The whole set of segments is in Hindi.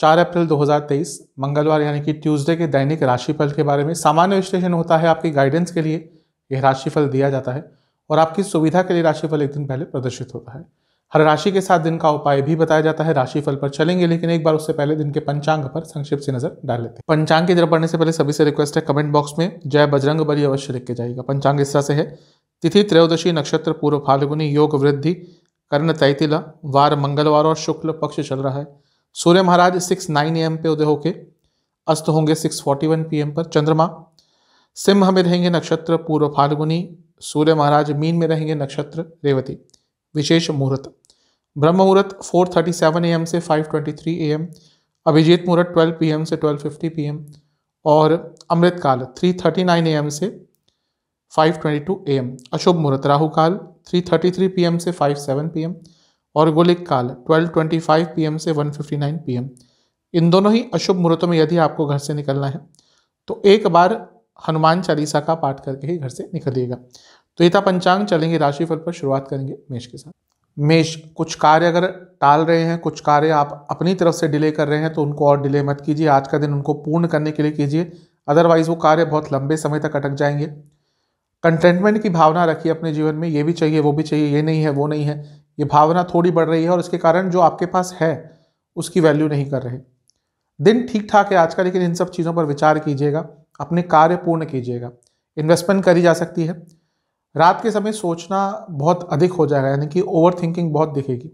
चार अप्रैल 2023 मंगलवार यानी कि ट्यूसडे के दैनिक राशिफल के बारे में सामान्य विश्लेषण होता है आपकी गाइडेंस के लिए यह राशिफल दिया जाता है और आपकी सुविधा के लिए राशिफल एक दिन पहले प्रदर्शित होता है हर राशि के साथ दिन का उपाय भी बताया जाता है राशिफल पर चलेंगे लेकिन एक बार उससे पहले दिन के पंचांग पर संक्षिप्त से नजर डाल लेते हैं पंचांग की तरफ बढ़ने से पहले सभी से रिक्वेस्ट है कमेंट बॉक्स में जय बजरंग बली अवश्य लिख के जाएगा पंचांग इस तरह से है तिथि त्रयोदशी नक्षत्र पूर्व फाल्गुनी योग वृद्धि कर्ण तैतिला वार मंगलवार और शुक्ल पक्ष चल रहा है सूर्य महाराज सिक्स नाइन ए पे उदय होके अस्त होंगे सिक्स फोर्टी वन पी पर चंद्रमा सिंह में रहेंगे नक्षत्र पूर्व फाल्गुनी सूर्य महाराज मीन में रहेंगे नक्षत्र रेवती विशेष मुहूर्त ब्रह्म मुहूर्त फोर थर्टी सेवन ए से फाइव ट्वेंटी थ्री ए अभिजीत मुहूर्त ट्वेल्व पी से ट्वेल्व फिफ्टी पी और अमृतकाल थ्री थर्टी नाइन ए से फाइव ट्वेंटी टू ए अशुभ मुहूर्त राहुकाल थ्री थर्टी थ्री पी से फाइव सेवन पी और गोलिक काल 12:25 पीएम से 1:59 पीएम इन दोनों ही अशुभ मुहूर्तों में यदि आपको घर से निकलना है तो एक बार हनुमान चालीसा का पाठ करके ही घर से निकलिएगा तो ये था पंचांग चलेंगे राशिफल पर शुरुआत करेंगे मेष के साथ मेष कुछ कार्य अगर टाल रहे हैं कुछ कार्य आप अपनी तरफ से डिले कर रहे हैं तो उनको और डिले मत कीजिए आज का दिन उनको पूर्ण करने के लिए कीजिए अदरवाइज वो कार्य बहुत लंबे समय तक अटक जाएंगे कंटेंटमेंट की भावना रखिए अपने जीवन में ये भी चाहिए वो भी चाहिए ये नहीं है वो नहीं है ये भावना थोड़ी बढ़ रही है और इसके कारण जो आपके पास है उसकी वैल्यू नहीं कर रहे दिन ठीक ठाक है आज का लेकिन इन सब चीज़ों पर विचार कीजिएगा अपने कार्य पूर्ण कीजिएगा इन्वेस्टमेंट करी जा सकती है रात के समय सोचना बहुत अधिक हो जाएगा यानी कि ओवर थिंकिंग बहुत दिखेगी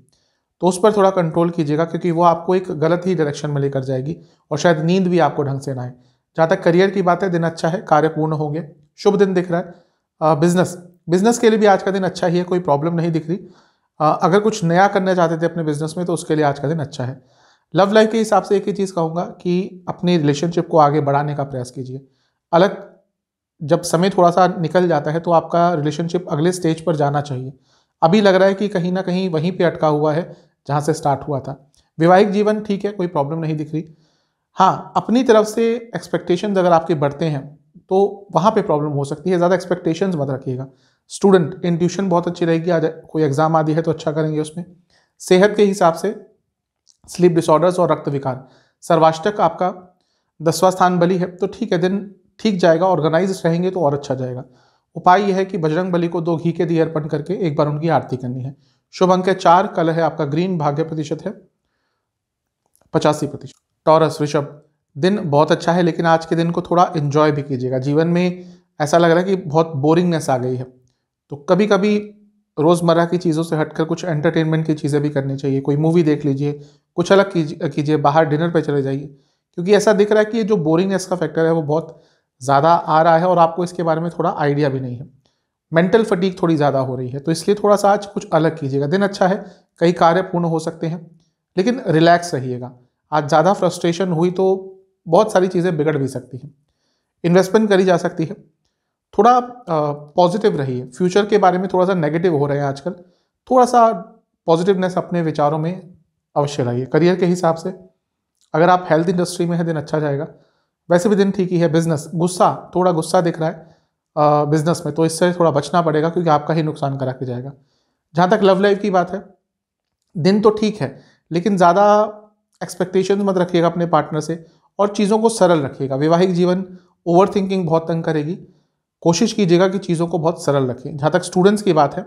तो उस पर थोड़ा कंट्रोल कीजिएगा क्योंकि वो आपको एक गलत ही डायरेक्शन में लेकर जाएगी और शायद नींद भी आपको ढंग से ना आए जहाँ तक करियर की बात है दिन अच्छा है कार्य पूर्ण होंगे शुभ दिन दिख रहा है बिजनेस बिजनेस के लिए भी आज का दिन अच्छा ही है कोई प्रॉब्लम नहीं दिख रही अगर कुछ नया करना चाहते थे अपने बिजनेस में तो उसके लिए आज का दिन अच्छा है लव लाइफ के हिसाब से एक ही चीज़ कहूँगा कि अपनी रिलेशनशिप को आगे बढ़ाने का प्रयास कीजिए अलग जब समय थोड़ा सा निकल जाता है तो आपका रिलेशनशिप अगले स्टेज पर जाना चाहिए अभी लग रहा है कि कहीं ना कहीं वहीं पर अटका हुआ है जहाँ से स्टार्ट हुआ था वैवाहिक जीवन ठीक है कोई प्रॉब्लम नहीं दिख रही हाँ अपनी तरफ से एक्सपेक्टेशन अगर आपके बढ़ते हैं तो वहाँ पे प्रॉब्लम हो सकती है ज़्यादा एक्सपेक्टेशंस मत रखिएगा स्टूडेंट इन ट्यूशन बहुत अच्छी रहेगी आज कोई एग्ज़ाम आदि है तो अच्छा करेंगे उसमें सेहत के हिसाब से स्लीप डिसऑर्डर्स और रक्त विकार सर्वाष्टक आपका दसवा स्थान बली है तो ठीक है दिन ठीक जाएगा ऑर्गेनाइज रहेंगे तो और अच्छा जाएगा उपाय यह है कि बजरंग बली को दो घी के दिए अर्पण करके एक बार उनकी आरती करनी है शुभ अंक है चार कल है आपका ग्रीन भाग्य प्रतिशत है पचासी प्रतिशत टॉरस ऋषभ दिन बहुत अच्छा है लेकिन आज के दिन को थोड़ा इन्जॉय भी कीजिएगा जीवन में ऐसा लग रहा है कि बहुत बोरिंगनेस आ गई है तो कभी कभी रोज़मर्रा की चीज़ों से हटकर कुछ एंटरटेनमेंट की चीज़ें भी करनी चाहिए कोई मूवी देख लीजिए कुछ अलग कीजिए बाहर डिनर पर चले जाइए क्योंकि ऐसा दिख रहा है कि ये जो बोरिंगनेस का फैक्टर है वो बहुत ज़्यादा आ रहा है और आपको इसके बारे में थोड़ा आइडिया भी नहीं है मेंटल फटीक थोड़ी ज़्यादा हो रही है तो इसलिए थोड़ा सा आज कुछ अलग कीजिएगा दिन अच्छा है कई कार्य पूर्ण हो सकते हैं लेकिन रिलैक्स रहिएगा आज ज़्यादा फ्रस्ट्रेशन हुई तो बहुत सारी चीज़ें बिगड़ भी सकती हैं इन्वेस्टमेंट करी जा सकती है थोड़ा पॉजिटिव रहिए फ्यूचर के बारे में थोड़ा सा नेगेटिव हो रहे हैं आजकल थोड़ा सा पॉजिटिवनेस अपने विचारों में अवश्य लाइए करियर के हिसाब से अगर आप हेल्थ इंडस्ट्री में है दिन अच्छा जाएगा वैसे भी दिन ठीक ही है बिजनेस गुस्सा थोड़ा गुस्सा दिख रहा है बिजनेस में तो इससे थोड़ा बचना पड़ेगा क्योंकि आपका ही नुकसान करा के जाएगा जहाँ तक लव लाइफ की बात है दिन तो ठीक है लेकिन ज़्यादा एक्सपेक्टेशन मत रखिएगा अपने पार्टनर से और चीज़ों को सरल रखिएगा वैवाहिक जीवन ओवर थिंकिंग बहुत तंग करेगी कोशिश कीजिएगा कि चीज़ों को बहुत सरल रखें जहाँ तक स्टूडेंट्स की बात है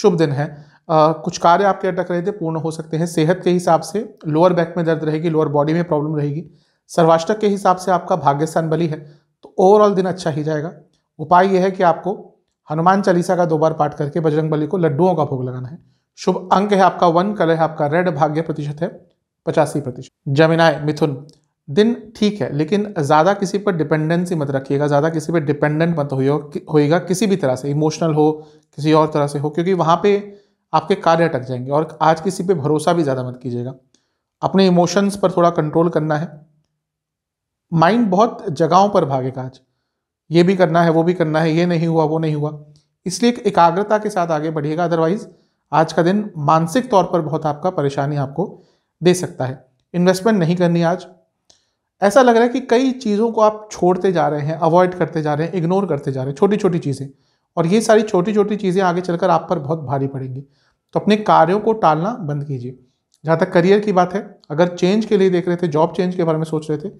शुभ दिन है आ, कुछ कार्य आपके अटक रहे थे पूर्ण हो सकते हैं सेहत के हिसाब से लोअर बैक में दर्द रहेगी लोअर बॉडी में प्रॉब्लम रहेगी सर्वाष्टक के हिसाब से आपका भाग्यस्थान बली है तो ओवरऑल दिन अच्छा ही जाएगा उपाय यह है कि आपको हनुमान चालीसा का दो बार पाठ करके बजरंग को लड्डुओं का भोग लगाना है शुभ अंक है आपका वन कलर है आपका रेड भाग्य प्रतिशत है पचासी प्रतिशत जमिनाय मिथुन दिन ठीक है लेकिन ज़्यादा किसी पर डिपेंडेंसी मत रखिएगा ज़्यादा किसी पर डिपेंडेंट मत हो होएगा किसी भी तरह से इमोशनल हो किसी और तरह से हो क्योंकि वहाँ पे आपके कार्य अटक जाएंगे और आज किसी पे भरोसा भी ज़्यादा मत कीजिएगा अपने इमोशंस पर थोड़ा कंट्रोल करना है माइंड बहुत जगहों पर भागेगा आज ये भी करना है वो भी करना है ये नहीं हुआ वो नहीं हुआ इसलिए एक एकाग्रता के साथ आगे बढ़िएगा अदरवाइज़ आज का दिन मानसिक तौर पर बहुत आपका परेशानी आपको दे सकता है इन्वेस्टमेंट नहीं करनी आज ऐसा लग रहा है कि कई चीज़ों को आप छोड़ते जा रहे हैं अवॉइड करते जा रहे हैं इग्नोर करते जा रहे हैं छोटी छोटी चीज़ें और ये सारी छोटी छोटी चीज़ें आगे चलकर आप पर बहुत भारी पड़ेंगी तो अपने कार्यों को टालना बंद कीजिए जहाँ तक करियर की बात है अगर चेंज के लिए देख रहे थे जॉब चेंज के बारे में सोच रहे थे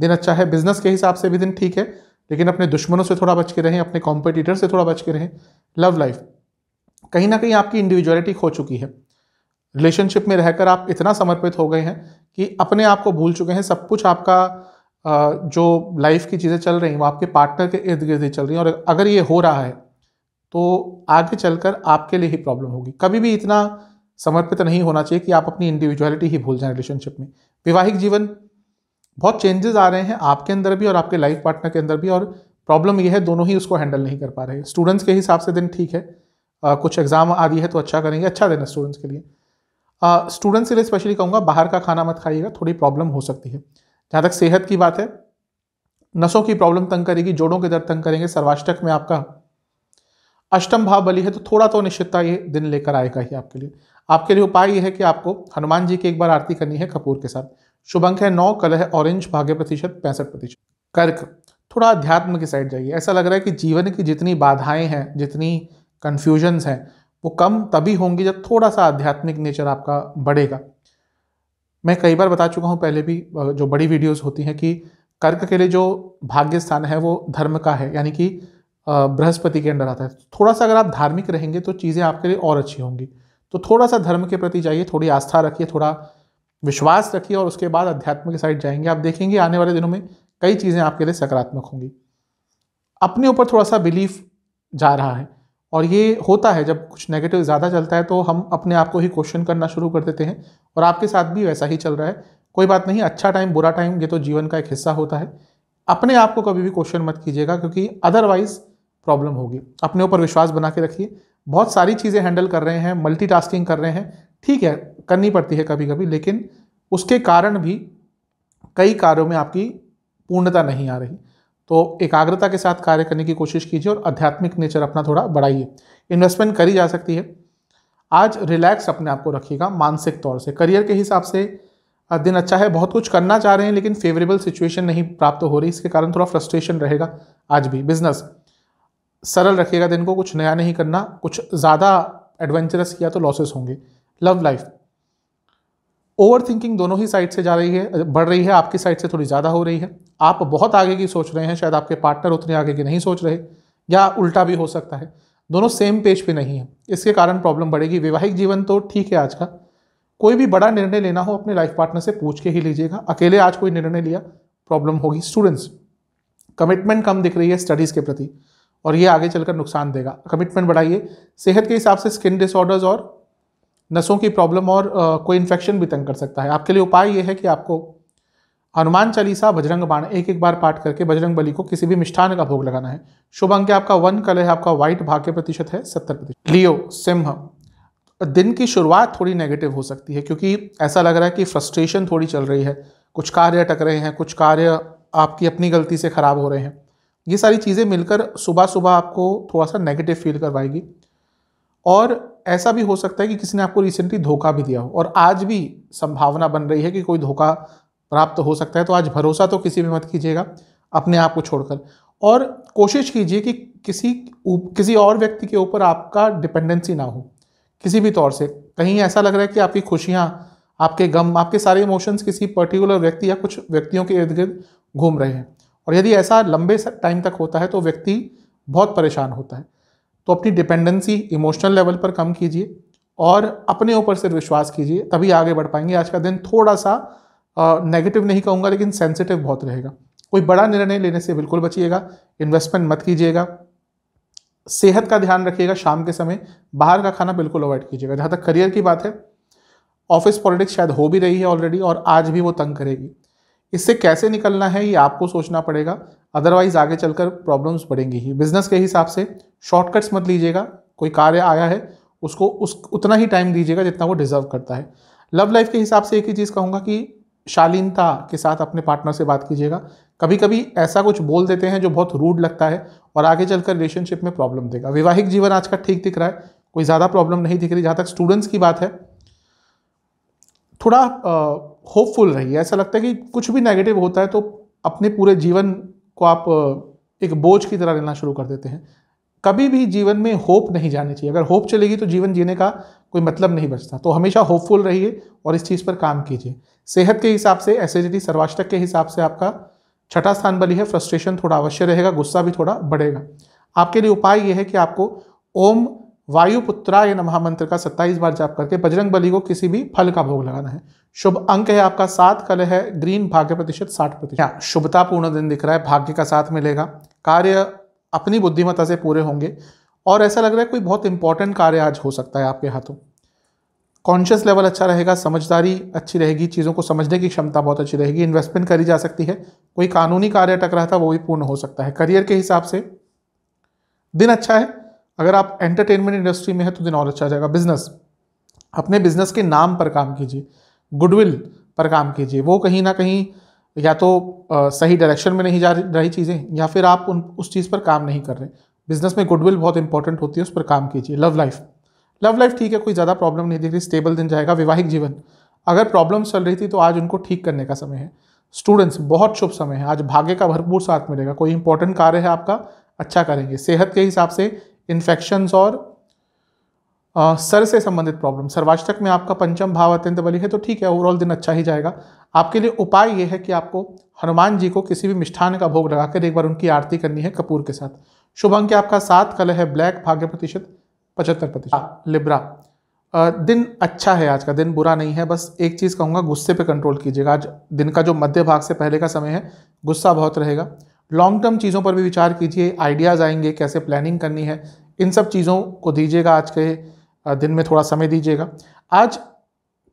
दिन अच्छा है बिजनेस के हिसाब से भी दिन ठीक है लेकिन अपने दुश्मनों से थोड़ा बच के रहें अपने कॉम्पिटिटर से थोड़ा बच के रहें लव लाइफ कहीं ना कहीं आपकी इंडिविजुअलिटी खो चुकी है रिलेशनशिप में रहकर आप इतना समर्पित हो गए हैं कि अपने आप को भूल चुके हैं सब कुछ आपका जो लाइफ की चीज़ें चल रही हैं वो आपके पार्टनर के इर्द गिर्द ही चल रही हैं और अगर ये हो रहा है तो आगे चलकर आपके लिए ही प्रॉब्लम होगी कभी भी इतना समर्पित नहीं होना चाहिए कि आप अपनी इंडिविजुअलिटी ही भूल जाएं रिलेशनशिप में वैवाहिक जीवन बहुत चेंजेस आ रहे हैं आपके अंदर भी और आपके लाइफ पार्टनर के अंदर भी और प्रॉब्लम यह है दोनों ही उसको हैंडल नहीं कर पा रहे स्टूडेंट्स के हिसाब से दिन ठीक है कुछ एग्ज़ाम आ रही है तो अच्छा करेंगे अच्छा दिन है स्टूडेंट्स के लिए स्टूडेंट्स के लिए स्पेशली कहूँगा बाहर का खाना मत खाइएगा थोड़ी प्रॉब्लम हो सकती है जहाँ तक सेहत की बात है नसों की प्रॉब्लम तंग करेगी जोड़ों के दर्द तंग करेंगे सर्वाष्टक में आपका अष्टम भाव बली है तो थोड़ा तो निश्चितता ये दिन लेकर आएगा ही आपके लिए आपके लिए उपाय यह है कि आपको हनुमान जी की एक बार आरती करनी है कपूर के साथ शुभ अंक है नौ कल है ऑरेंज भाग्य प्रतिशत पैंसठ प्रतिशत कर्क थोड़ा अध्यात्म की साइड जाइए ऐसा लग रहा है कि जीवन की जितनी बाधाएं हैं जितनी कन्फ्यूजन्स हैं वो कम तभी होंगी जब थोड़ा सा आध्यात्मिक नेचर आपका बढ़ेगा मैं कई बार बता चुका हूँ पहले भी जो बड़ी वीडियोस होती हैं कि कर्क के लिए जो भाग्य स्थान है वो धर्म का है यानी कि बृहस्पति के अंडर आता है थोड़ा सा अगर आप धार्मिक रहेंगे तो चीज़ें आपके लिए और अच्छी होंगी तो थोड़ा सा धर्म के प्रति जाइए थोड़ी आस्था रखिए थोड़ा विश्वास रखिए और उसके बाद अध्यात्म के साइड जाएंगे आप देखेंगे आने वाले दिनों में कई चीज़ें आपके लिए सकारात्मक होंगी अपने ऊपर थोड़ा सा बिलीफ जा रहा है और ये होता है जब कुछ नेगेटिव ज़्यादा चलता है तो हम अपने आप को ही क्वेश्चन करना शुरू कर देते हैं और आपके साथ भी वैसा ही चल रहा है कोई बात नहीं अच्छा टाइम बुरा टाइम ये तो जीवन का एक हिस्सा होता है अपने आप को कभी भी क्वेश्चन मत कीजिएगा क्योंकि अदरवाइज़ प्रॉब्लम होगी अपने ऊपर विश्वास बना के रखिए बहुत सारी चीज़ें हैंडल कर रहे हैं मल्टीटास्किंग कर रहे हैं ठीक है करनी पड़ती है कभी कभी लेकिन उसके कारण भी कई कार्यों में आपकी पूर्णता नहीं आ रही तो एकाग्रता के साथ कार्य करने की कोशिश कीजिए और आध्यात्मिक नेचर अपना थोड़ा बढ़ाइए इन्वेस्टमेंट करी जा सकती है आज रिलैक्स अपने आप को रखिएगा मानसिक तौर से करियर के हिसाब से दिन अच्छा है बहुत कुछ करना चाह रहे हैं लेकिन फेवरेबल सिचुएशन नहीं प्राप्त हो रही इसके कारण थोड़ा फ्रस्ट्रेशन रहेगा आज भी बिजनेस सरल रखिएगा दिन को कुछ नया नहीं करना कुछ ज़्यादा एडवेंचरस किया तो लॉसेस होंगे लव लाइफ ओवर थिंकिंग दोनों ही साइड से जा रही है बढ़ रही है आपकी साइड से थोड़ी ज़्यादा हो रही है आप बहुत आगे की सोच रहे हैं शायद आपके पार्टनर उतने आगे की नहीं सोच रहे या उल्टा भी हो सकता है दोनों सेम पेज पे नहीं है इसके कारण प्रॉब्लम बढ़ेगी वैवाहिक जीवन तो ठीक है आज का कोई भी बड़ा निर्णय लेना हो अपने लाइफ पार्टनर से पूछ के ही लीजिएगा अकेले आज कोई निर्णय लिया प्रॉब्लम होगी स्टूडेंट्स कमिटमेंट कम दिख रही है स्टडीज़ के प्रति और ये आगे चलकर नुकसान देगा कमिटमेंट बढ़ाइए सेहत के हिसाब से स्किन डिसऑर्डर्स और नसों की प्रॉब्लम और आ, कोई इन्फेक्शन भी तंग कर सकता है आपके लिए उपाय ये है कि आपको हनुमान चालीसा बजरंग बाण एक एक बार पाठ करके बजरंग बली को किसी भी मिष्ठान का भोग लगाना है शुभ अंक आपका वन कलर है आपका व्हाइट भाग्य प्रतिशत है सत्तर प्रतिशत लियो सिंह दिन की शुरुआत थोड़ी नेगेटिव हो सकती है क्योंकि ऐसा लग रहा है कि फ्रस्ट्रेशन थोड़ी चल रही है कुछ कार्य अटक रहे हैं कुछ कार्य आपकी अपनी गलती से ख़राब हो रहे हैं ये सारी चीज़ें मिलकर सुबह सुबह आपको थोड़ा सा नेगेटिव फील करवाएगी और ऐसा भी हो सकता है कि किसी ने आपको रिसेंटली धोखा भी दिया हो और आज भी संभावना बन रही है कि कोई धोखा प्राप्त हो सकता है तो आज भरोसा तो किसी भी मत कीजिएगा अपने आप को छोड़कर और कोशिश कीजिए कि किसी किसी और व्यक्ति के ऊपर आपका डिपेंडेंसी ना हो किसी भी तौर से कहीं ऐसा लग रहा है कि आपकी खुशियाँ आपके गम आपके सारे इमोशंस किसी पर्टिकुलर व्यक्ति या कुछ व्यक्तियों के इर्द गिर्द घूम रहे हैं और यदि ऐसा लंबे टाइम तक होता है तो व्यक्ति बहुत परेशान होता है तो अपनी डिपेंडेंसी इमोशनल लेवल पर कम कीजिए और अपने ऊपर सिर्फ विश्वास कीजिए तभी आगे बढ़ पाएंगे आज का दिन थोड़ा सा नेगेटिव नहीं कहूँगा लेकिन सेंसिटिव बहुत रहेगा कोई बड़ा निर्णय लेने से बिल्कुल बचिएगा इन्वेस्टमेंट मत कीजिएगा सेहत का ध्यान रखिएगा शाम के समय बाहर का खाना बिल्कुल अवॉइड कीजिएगा जहाँ तक करियर की बात है ऑफिस पॉलिटिक्स शायद हो भी रही है ऑलरेडी और आज भी वो तंग करेगी इससे कैसे निकलना है ये आपको सोचना पड़ेगा अदरवाइज आगे चलकर प्रॉब्लम्स बढ़ेंगी ही बिजनेस के हिसाब से शॉर्टकट्स मत लीजिएगा कोई कार्य आया है उसको उस उतना ही टाइम दीजिएगा जितना वो डिजर्व करता है लव लाइफ के हिसाब से एक ही चीज़ कहूँगा कि शालीनता के साथ अपने पार्टनर से बात कीजिएगा कभी कभी ऐसा कुछ बोल देते हैं जो बहुत रूड लगता है और आगे चलकर रिलेशनशिप में प्रॉब्लम देगा वैवाहिक जीवन आज का ठीक दिख रहा है कोई ज़्यादा प्रॉब्लम नहीं दिख रही जहाँ तक स्टूडेंट्स की बात है थोड़ा होपफुल रहिए ऐसा लगता है कि कुछ भी नेगेटिव होता है तो अपने पूरे जीवन को आप एक बोझ की तरह लेना शुरू कर देते हैं कभी भी जीवन में होप नहीं जानी चाहिए अगर होप चलेगी तो जीवन जीने का कोई मतलब नहीं बचता तो हमेशा होपफुल रहिए और इस चीज़ पर काम कीजिए सेहत के हिसाब से एसिडिटी सर्वाष्टक के हिसाब से आपका छठा स्थान बली है फ्रस्ट्रेशन थोड़ा अवश्य रहेगा गुस्सा भी थोड़ा बढ़ेगा आपके लिए उपाय यह है कि आपको ओम वायुपुत्राय नमः मंत्र का 27 बार जाप करके बजरंग बली को किसी भी फल का भोग लगाना है शुभ अंक है आपका सात कल है ग्रीन भाग्य प्रतिशत साठ प्रतिशत शुभतापूर्ण दिन दिख रहा है भाग्य का साथ मिलेगा कार्य अपनी बुद्धिमत्ता से पूरे होंगे और ऐसा लग रहा है कोई बहुत इंपॉर्टेंट कार्य आज हो सकता है आपके हाथों कॉन्शियस लेवल अच्छा रहेगा समझदारी अच्छी रहेगी चीज़ों को समझने की क्षमता बहुत अच्छी रहेगी इन्वेस्टमेंट करी जा सकती है कोई कानूनी कार्य अटक रहा था वो भी पूर्ण हो सकता है करियर के हिसाब से दिन अच्छा है अगर आप एंटरटेनमेंट इंडस्ट्री में है तो दिन और अच्छा जाएगा बिजनेस अपने बिजनेस के नाम पर काम कीजिए गुडविल पर काम कीजिए वो कहीं ना कहीं या तो आ, सही डायरेक्शन में नहीं जा रही चीज़ें या फिर आप उन उस चीज़ पर काम नहीं कर रहे बिजनेस में गुडविल बहुत इंपॉर्टेंट होती है उस पर काम कीजिए लव लाइफ लव लाइफ ठीक है कोई ज़्यादा प्रॉब्लम नहीं दिख रही स्टेबल दिन जाएगा वैवाहिक जीवन अगर प्रॉब्लम चल रही थी तो आज उनको ठीक करने का समय है स्टूडेंट्स बहुत शुभ समय है आज भाग्य का भरपूर साथ मिलेगा कोई इंपॉर्टेंट कार्य है आपका अच्छा करेंगे सेहत के हिसाब से इन्फेक्शंस और आ, सर से संबंधित प्रॉब्लम सर्वाष्टक में आपका पंचम भाव अत्यंत बलि है तो ठीक है ओवरऑल दिन अच्छा ही जाएगा आपके लिए उपाय ये है कि आपको हनुमान जी को किसी भी मिष्ठान का भोग लगाकर एक बार उनकी आरती करनी है कपूर के साथ शुभ अंक आपका सात कलर है ब्लैक भाग्य प्रतिशत पचहत्तर प्रतिशत हाँ। लिब्रा दिन अच्छा है आज का दिन बुरा नहीं है बस एक चीज़ कहूँगा गुस्से पे कंट्रोल कीजिएगा आज दिन का जो मध्य भाग से पहले का समय है गुस्सा बहुत रहेगा लॉन्ग टर्म चीज़ों पर भी विचार कीजिए आइडियाज़ आएंगे कैसे प्लानिंग करनी है इन सब चीज़ों को दीजिएगा आज के दिन में थोड़ा समय दीजिएगा आज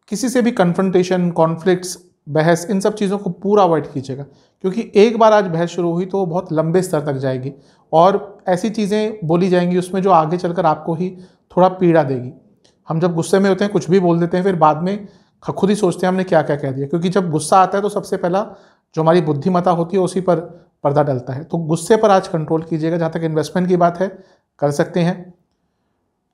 किसी से भी कन्फ्रंटेशन कॉन्फ्लिक्ट्स बहस इन सब चीज़ों को पूरा अवॉइड कीजिएगा क्योंकि एक बार आज बहस शुरू हुई तो वो बहुत लंबे स्तर तक जाएगी और ऐसी चीज़ें बोली जाएंगी उसमें जो आगे चलकर आपको ही थोड़ा पीड़ा देगी हम जब गुस्से में होते हैं कुछ भी बोल देते हैं फिर बाद में खुद ही सोचते हैं हमने क्या क्या कह दिया क्योंकि जब गुस्सा आता है तो सबसे पहला जो हमारी बुद्धिमता होती है उसी पर पर्दा डलता है तो गुस्से पर आज कंट्रोल कीजिएगा जहाँ तक इन्वेस्टमेंट की बात है कर सकते हैं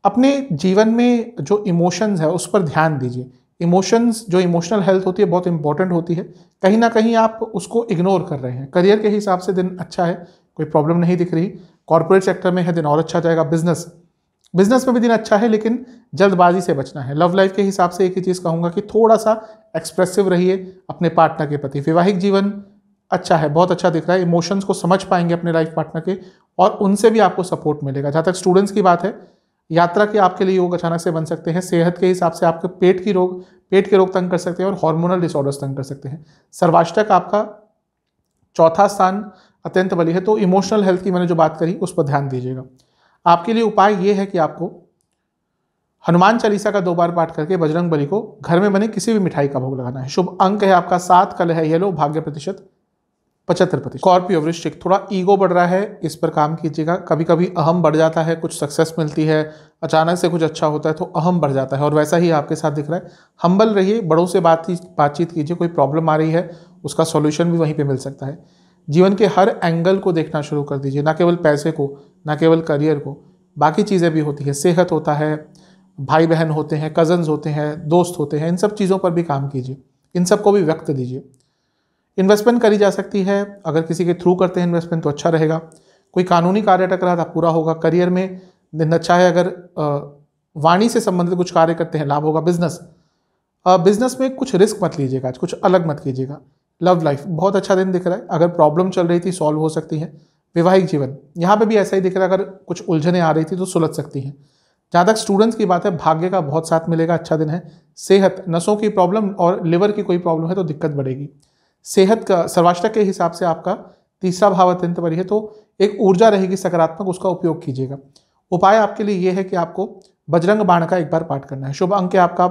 अपने जीवन में जो इमोशंस है उस पर ध्यान दीजिए इमोशंस जो इमोशनल हेल्थ होती है बहुत इंपॉर्टेंट होती है कहीं ना कहीं आप उसको इग्नोर कर रहे हैं करियर के हिसाब से दिन अच्छा है कोई प्रॉब्लम नहीं दिख रही कॉरपोरेट सेक्टर में है दिन और अच्छा जाएगा बिजनेस बिजनेस में भी दिन अच्छा है लेकिन जल्दबाजी से बचना है लव लाइफ के हिसाब से एक ही चीज़ कहूँगा कि थोड़ा सा एक्सप्रेसिव रहिए अपने पार्टनर के प्रति वैवाहिक जीवन अच्छा है बहुत अच्छा दिख रहा है इमोशंस को समझ पाएंगे अपने लाइफ पार्टनर के और उनसे भी आपको सपोर्ट मिलेगा जहाँ तक स्टूडेंट्स की बात है यात्रा के आपके लिए योग अचानक से बन सकते हैं सेहत के हिसाब से आपके पेट की रोग पेट के रोग तंग कर सकते हैं और हार्मोनल डिसऑर्डर्स तंग कर सकते हैं सर्वाष्टक आपका चौथा स्थान अत्यंत बली है तो इमोशनल हेल्थ की मैंने जो बात करी उस पर ध्यान दीजिएगा आपके लिए उपाय ये है कि आपको हनुमान चालीसा का दो बार पाठ करके बजरंग बली को घर में बने किसी भी मिठाई का भोग लगाना है शुभ अंक है आपका सात कल है येलो भाग्य प्रतिशत पचहत्तर प्रतिशत स्कॉर्पियो वृश्चिक थोड़ा ईगो बढ़ रहा है इस पर काम कीजिएगा कभी कभी अहम बढ़ जाता है कुछ सक्सेस मिलती है अचानक से कुछ अच्छा होता है तो अहम बढ़ जाता है और वैसा ही आपके साथ दिख रहा है हम्बल रहिए बड़ों से बातचीत बातचीत कीजिए कोई प्रॉब्लम आ रही है उसका सॉल्यूशन भी वहीं पर मिल सकता है जीवन के हर एंगल को देखना शुरू कर दीजिए ना केवल पैसे को ना केवल करियर को बाकी चीज़ें भी होती है सेहत होता है भाई बहन होते हैं कज़न्स होते हैं दोस्त होते हैं इन सब चीज़ों पर भी काम कीजिए इन सब को भी व्यक्त दीजिए इन्वेस्टमेंट करी जा सकती है अगर किसी के थ्रू करते हैं इन्वेस्टमेंट तो अच्छा रहेगा कोई कानूनी कार्य अटक रहा था पूरा होगा करियर में दिन अच्छा है अगर वाणी से संबंधित कुछ कार्य करते हैं लाभ होगा बिजनेस बिजनेस में कुछ रिस्क मत लीजिएगा कुछ अलग मत कीजिएगा लव लाइफ बहुत अच्छा दिन दिख रहा है अगर प्रॉब्लम चल रही थी सॉल्व हो सकती है वैवाहिक जीवन यहाँ पे भी ऐसा ही दिख रहा है अगर कुछ उलझने आ रही थी तो सुलझ सकती हैं जहाँ तक स्टूडेंट्स की बात है भाग्य का बहुत साथ मिलेगा अच्छा दिन है सेहत नसों की प्रॉब्लम और लिवर की कोई प्रॉब्लम है तो दिक्कत बढ़ेगी सेहत का सर्वाष्टा के हिसाब से आपका तीसरा भाव अत्यंत बड़ी है तो एक ऊर्जा रहेगी सकारात्मक उसका उपयोग कीजिएगा उपाय आपके लिए ये है कि आपको बजरंग बाण का एक बार पाठ करना है शुभ अंक आपका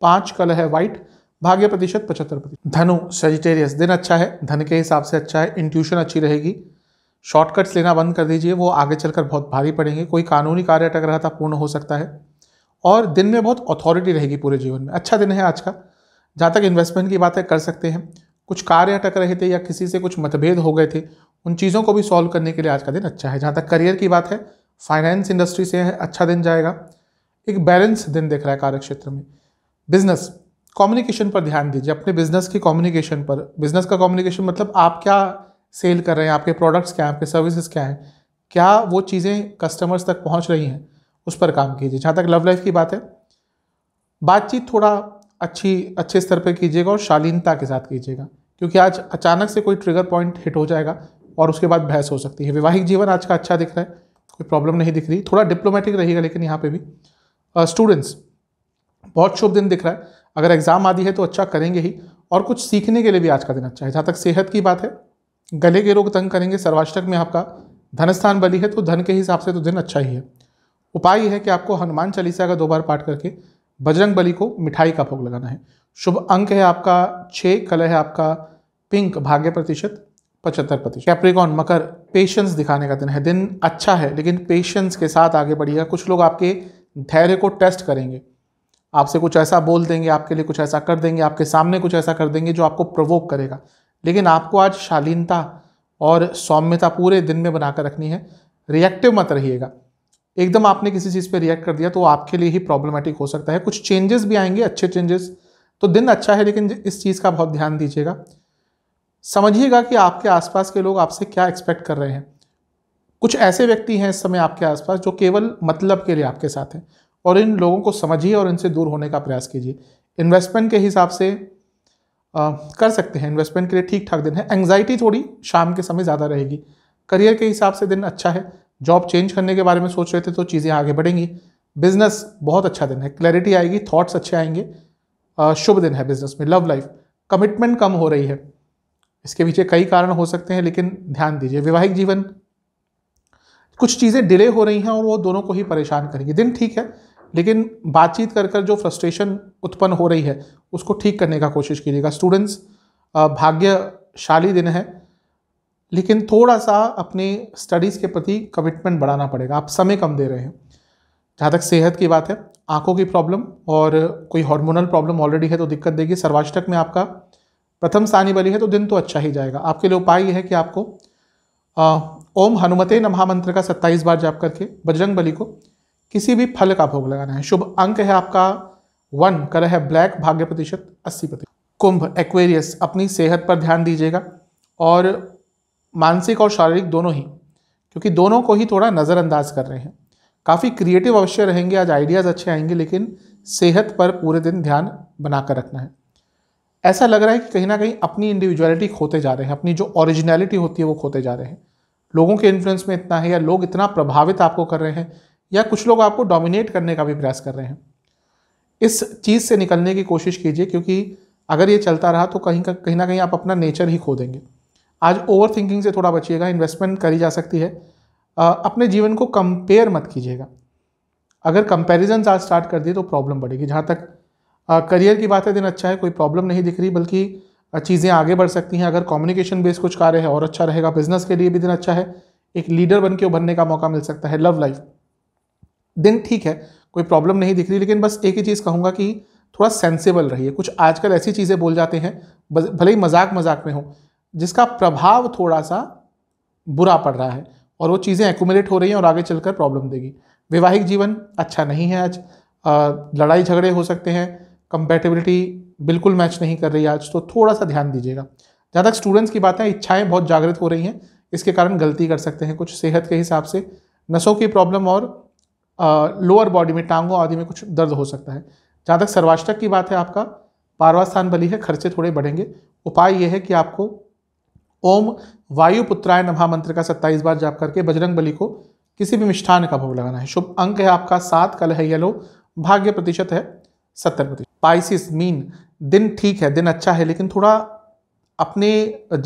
पाँच कल है व्हाइट भाग्य प्रतिशत पचहत्तर प्रतिशत धनु सेजिटेरियस दिन अच्छा है धन के हिसाब से अच्छा है इंट्यूशन अच्छी रहेगी शॉर्टकट्स लेना बंद कर दीजिए वो आगे चलकर बहुत भारी पड़ेंगे कोई कानूनी कार्य अटक रहा था पूर्ण हो सकता है और दिन में बहुत अथॉरिटी रहेगी पूरे जीवन में अच्छा दिन है आज का जहाँ तक इन्वेस्टमेंट की बातें कर सकते हैं कुछ कार्य अटक रहे थे या किसी से कुछ मतभेद हो गए थे उन चीज़ों को भी सॉल्व करने के लिए आज का दिन अच्छा है जहाँ तक करियर की बात है फाइनेंस इंडस्ट्री से है अच्छा दिन जाएगा एक बैलेंस दिन देख रहा है कार्य क्षेत्र में बिजनेस कम्युनिकेशन पर ध्यान दीजिए अपने बिजनेस की कम्युनिकेशन पर बिजनेस का कम्युनिकेशन मतलब आप क्या सेल कर रहे हैं आपके प्रोडक्ट्स क्या हैं आपके सर्विसेज क्या हैं क्या वो चीज़ें कस्टमर्स तक पहुंच रही हैं उस पर काम कीजिए जहाँ तक लव लाइफ की बात है बातचीत थोड़ा अच्छी अच्छे स्तर पर कीजिएगा और शालीनता के साथ कीजिएगा क्योंकि आज अचानक से कोई ट्रिगर पॉइंट हिट हो जाएगा और उसके बाद बहस हो सकती है वैवाहिक जीवन आज का अच्छा दिख रहा है कोई प्रॉब्लम नहीं दिख रही थोड़ा डिप्लोमेटिक रहेगा लेकिन यहाँ पे भी स्टूडेंट्स बहुत शुभ दिन दिख रहा है अगर एग्ज़ाम आदि है तो अच्छा करेंगे ही और कुछ सीखने के लिए भी आज का दिन अच्छा है जहाँ तक सेहत की बात है गले के रोग तंग करेंगे सर्वाष्टक में आपका धन स्थान बली है तो धन के हिसाब से तो दिन अच्छा ही है उपाय है कि आपको हनुमान चालीसा का दो बार पाठ करके बजरंग बली को मिठाई का भोग लगाना है शुभ अंक है आपका छः कलर है आपका पिंक भाग्य प्रतिशत पचहत्तर प्रतिशत कैप्रिकॉन मकर पेशेंस दिखाने का दिन है दिन अच्छा है लेकिन पेशेंस के साथ आगे बढ़िएगा कुछ लोग आपके धैर्य को टेस्ट करेंगे आपसे कुछ ऐसा बोल देंगे आपके लिए कुछ ऐसा कर देंगे आपके सामने कुछ ऐसा कर देंगे जो आपको प्रवोक करेगा लेकिन आपको आज शालीनता और सौम्यता पूरे दिन में बनाकर रखनी है रिएक्टिव मत रहिएगा एकदम आपने किसी चीज़ पे रिएक्ट कर दिया तो आपके लिए ही प्रॉब्लमेटिक हो सकता है कुछ चेंजेस भी आएंगे अच्छे चेंजेस तो दिन अच्छा है लेकिन इस चीज़ का बहुत ध्यान दीजिएगा समझिएगा कि आपके आसपास के लोग आपसे क्या एक्सपेक्ट कर रहे हैं कुछ ऐसे व्यक्ति हैं इस समय आपके आसपास जो केवल मतलब के लिए आपके साथ हैं और इन लोगों को समझिए और इनसे दूर होने का प्रयास कीजिए इन्वेस्टमेंट के हिसाब से आ, कर सकते हैं इन्वेस्टमेंट के लिए ठीक ठाक दिन है एंग्जाइटी थोड़ी शाम के समय ज़्यादा रहेगी करियर के हिसाब से दिन अच्छा है जॉब चेंज करने के बारे में सोच रहे थे तो चीज़ें आगे बढ़ेंगी बिजनेस बहुत अच्छा दिन है क्लैरिटी आएगी थॉट्स अच्छे आएंगे शुभ दिन है बिजनेस में लव लाइफ कमिटमेंट कम हो रही है इसके पीछे कई कारण हो सकते हैं लेकिन ध्यान दीजिए वैवाहिक जीवन कुछ चीज़ें डिले हो रही हैं और वो दोनों को ही परेशान करेंगी दिन ठीक है लेकिन बातचीत कर कर जो फ्रस्ट्रेशन उत्पन्न हो रही है उसको ठीक करने का कोशिश कीजिएगा स्टूडेंट्स भाग्यशाली दिन है लेकिन थोड़ा सा अपने स्टडीज़ के प्रति कमिटमेंट बढ़ाना पड़ेगा आप समय कम दे रहे हैं जहाँ तक सेहत की बात है आंखों की प्रॉब्लम और कोई हार्मोनल प्रॉब्लम ऑलरेडी है तो दिक्कत देगी सर्वाष्टक में आपका प्रथम स्थान बली है तो दिन तो अच्छा ही जाएगा आपके लिए उपाय यह है कि आपको आ, ओम हनुमते नमहा मंत्र का सत्ताईस बार जाप करके बजरंग बली को किसी भी फल का भोग लगाना है शुभ अंक है आपका वन कर है ब्लैक भाग्य प्रतिशत अस्सी प्रतिशत कुंभ एक्वेरियस अपनी सेहत पर ध्यान दीजिएगा और मानसिक और शारीरिक दोनों ही क्योंकि दोनों को ही थोड़ा नज़रअंदाज कर रहे हैं काफ़ी क्रिएटिव अवश्य रहेंगे आज आइडियाज़ अच्छे आएंगे लेकिन सेहत पर पूरे दिन ध्यान बनाकर रखना है ऐसा लग रहा है कि कहीं ना कहीं अपनी इंडिविजुअलिटी खोते जा रहे हैं अपनी जो ओरिजिनलिटी होती है वो खोते जा रहे हैं लोगों के इन्फ्लुएंस में इतना है या लोग इतना प्रभावित आपको कर रहे हैं या कुछ लोग आपको डोमिनेट करने का भी प्रयास कर रहे हैं इस चीज़ से निकलने की कोशिश कीजिए क्योंकि अगर ये चलता रहा तो कहीं कहीं ना कहीं आप अपना नेचर ही खो देंगे आज ओवर थिंकिंग से थोड़ा बचिएगा इन्वेस्टमेंट करी जा सकती है आ, अपने जीवन को कंपेयर मत कीजिएगा अगर कंपेरिजन आज स्टार्ट कर दिए तो प्रॉब्लम बढ़ेगी जहाँ तक करियर की बात है दिन अच्छा है कोई प्रॉब्लम नहीं दिख रही बल्कि चीज़ें आगे बढ़ सकती हैं अगर कम्युनिकेशन बेस्ड कुछ कार्य है और अच्छा रहेगा बिजनेस के लिए भी दिन अच्छा है एक लीडर बन के उभरने का मौका मिल सकता है लव लाइफ दिन ठीक है कोई प्रॉब्लम नहीं दिख रही लेकिन बस एक ही चीज़ कहूँगा कि थोड़ा सेंसेबल रहिए कुछ आजकल ऐसी चीज़ें बोल जाते हैं भले ही मजाक मजाक में हो जिसका प्रभाव थोड़ा सा बुरा पड़ रहा है और वो चीज़ें एकुमुलेट हो रही हैं और आगे चलकर प्रॉब्लम देगी वैवाहिक जीवन अच्छा नहीं है आज लड़ाई झगड़े हो सकते हैं कंपेटेबिलिटी बिल्कुल मैच नहीं कर रही आज तो थोड़ा सा ध्यान दीजिएगा जहाँ तक स्टूडेंट्स की बात है इच्छाएँ बहुत जागृत हो रही हैं इसके कारण गलती कर सकते हैं कुछ सेहत के हिसाब से नसों की प्रॉब्लम और लोअर बॉडी में टांगों आदि में कुछ दर्द हो सकता है जहाँ तक सर्वाष्टक की बात है आपका पारवा स्थान बली है खर्चे थोड़े बढ़ेंगे उपाय यह है कि आपको ओम वायुपुत्राय नभा मंत्र का सत्ताईस बार जाप करके बजरंग बली को किसी भी मिष्ठान का भोग लगाना है शुभ अंक है आपका सात कल है येलो भाग्य प्रतिशत है सत्तर प्रतिशत पाइसिस मीन दिन ठीक है दिन अच्छा है लेकिन थोड़ा अपने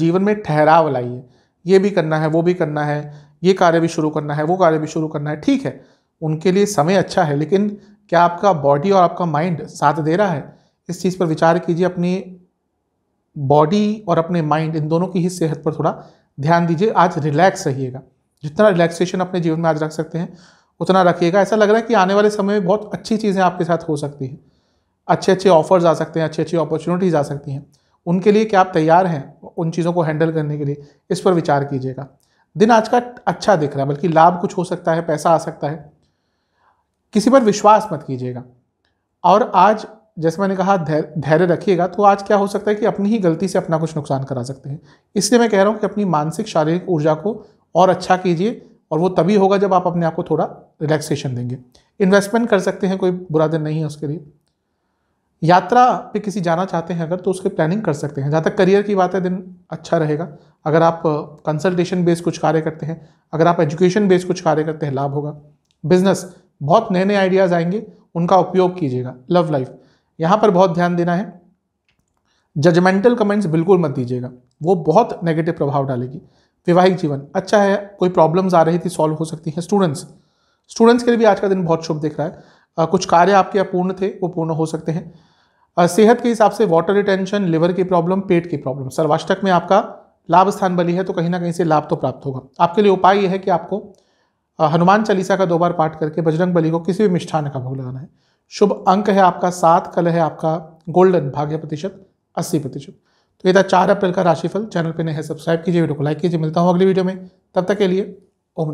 जीवन में ठहराव लाइए ये भी करना है वो भी करना है ये कार्य भी शुरू करना है वो कार्य भी शुरू करना है ठीक है उनके लिए समय अच्छा है लेकिन क्या आपका बॉडी और आपका माइंड साथ दे रहा है इस चीज़ पर विचार कीजिए अपनी बॉडी और अपने माइंड इन दोनों की ही सेहत पर थोड़ा ध्यान दीजिए आज रिलैक्स रहिएगा जितना रिलैक्सेशन अपने जीवन में आज रख सकते हैं उतना रखिएगा ऐसा लग रहा है कि आने वाले समय में बहुत अच्छी चीज़ें आपके साथ हो सकती हैं अच्छे अच्छे ऑफर्स आ सकते हैं अच्छी अच्छी अपॉर्चुनिटीज़ आ सकती हैं उनके लिए क्या आप तैयार हैं उन चीज़ों को हैंडल करने के लिए इस पर विचार कीजिएगा दिन आज का अच्छा दिख रहा है बल्कि लाभ कुछ हो सकता है पैसा आ सकता है किसी पर विश्वास मत कीजिएगा और आज जैसे मैंने कहा धैर्य रखिएगा तो आज क्या हो सकता है कि अपनी ही गलती से अपना कुछ नुकसान करा सकते हैं इसलिए मैं कह रहा हूँ कि अपनी मानसिक शारीरिक ऊर्जा को और अच्छा कीजिए और वो तभी होगा जब आप अपने आप को थोड़ा रिलैक्सेशन देंगे इन्वेस्टमेंट कर सकते हैं कोई बुरा दिन नहीं है उसके लिए यात्रा पे किसी जाना चाहते हैं अगर तो उसके प्लानिंग कर सकते हैं जहाँ तक करियर की बात है दिन अच्छा रहेगा अगर आप कंसल्टेशन बेस्ड कुछ कार्य करते हैं अगर आप एजुकेशन बेस्ड कुछ कार्य करते हैं लाभ होगा बिजनेस बहुत नए नए आइडियाज़ आएंगे उनका उपयोग कीजिएगा लव लाइफ यहाँ पर बहुत ध्यान देना है जजमेंटल कमेंट्स बिल्कुल मत दीजिएगा वो बहुत नेगेटिव प्रभाव डालेगी वैवाहिक जीवन अच्छा है कोई प्रॉब्लम्स आ रही थी सॉल्व हो सकती हैं स्टूडेंट्स स्टूडेंट्स के लिए भी आज का दिन बहुत शुभ दिख रहा है आ, कुछ कार्य आपके अपूर्ण थे वो पूर्ण हो सकते हैं आ, सेहत के हिसाब से वाटर रिटेंशन लिवर की प्रॉब्लम पेट की प्रॉब्लम सर्वाष्टक में आपका लाभ स्थान बली है तो कहीं ना कहीं से लाभ तो प्राप्त होगा आपके लिए उपाय यह है कि आपको हनुमान चालीसा का दो बार पाठ करके बजरंग बली को किसी भी मिष्ठान का भोग लगाना है शुभ अंक है आपका सात कल है आपका गोल्डन भाग्य प्रतिशत अस्सी प्रतिशत तो ये था चार अप्रैल का राशिफल चैनल पर नए हैं सब्सक्राइब कीजिए वीडियो को लाइक कीजिए मिलता हूँ अगली वीडियो में तब तक के लिए